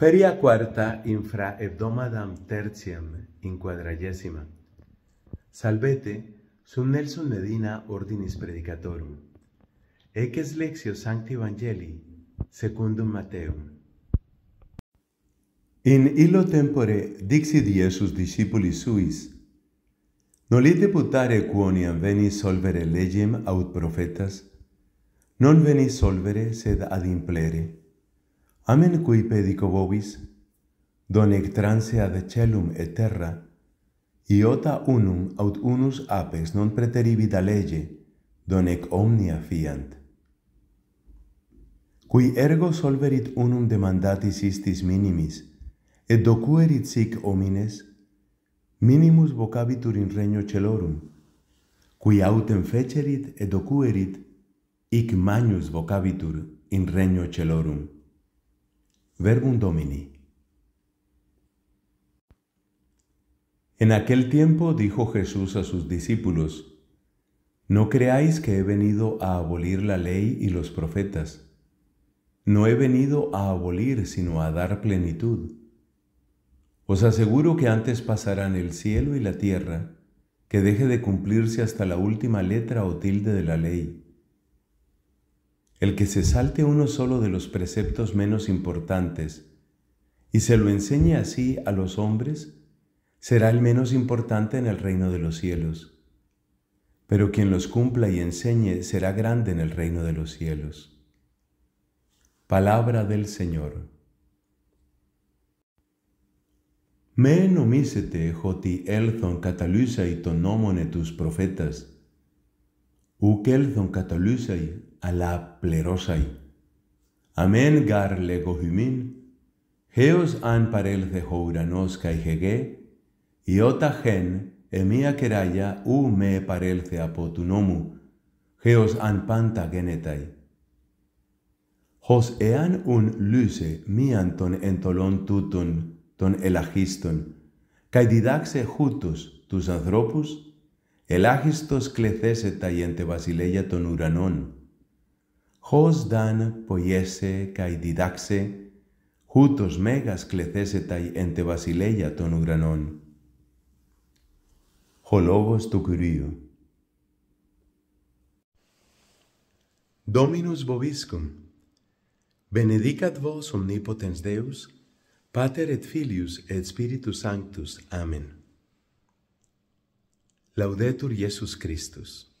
Feria quarta infra hebdomadam tertiam in quadragesima. Salvete, sum Nelson Medina ordinis predicatorum. Ec lexio sancti evangelii, secundum Mateum. In illo tempore dixit Iesus discipuli suis, Noli deputare quoniam veni solvere legem aut profetas, non veni solvere, sed ad implere. Amen cui pedico vobis, donec transe de celum et terra, iota unum aut unus apes non preteribit a lege, donec omnia fiant. Cui ergo solverit unum demandatis istis minimis, et docuerit sic homines, minimus vocabitur in regno celorum, cui autem fecerit et docuerit, ic magnus vocabitur in regno celorum. Verbum Domini. En aquel tiempo dijo Jesús a sus discípulos, No creáis que he venido a abolir la ley y los profetas. No he venido a abolir, sino a dar plenitud. Os aseguro que antes pasarán el cielo y la tierra, que deje de cumplirse hasta la última letra o tilde de la ley el que se salte uno solo de los preceptos menos importantes y se lo enseñe así a los hombres, será el menos importante en el reino de los cielos. Pero quien los cumpla y enseñe será grande en el reino de los cielos. Palabra del Señor. Me nomícete, joti elzon catalusai ton tus profetas. ukelzon elthon αλλά Αμέν γαρ λεγοχυμήν, χέος αν παρέλθε ο ουρανός καὶ καηχεγέ, ιώτα χέν εμία κεράγια ου με παρέλθε από του νόμου, χέος αν πάντα γενεται. Χως εάν ουν λύσε μίαν τόν εντολόν τούτων τόν ελαχίστον, καί διδάξε χούτους τους ανθρώπους, ελάχιστος κλεθέσετα η εντεβασιλέγια των ουρανών, hos dan poiese kai didaxe, hutos megas klethese tai ente basileia ton ugranon. Holobos tou curio. Dominus vobiscum. Benedicat vos omnipotens Deus, Pater et Filius et Spiritus Sanctus. Amen. Laudetur Iesus Christus.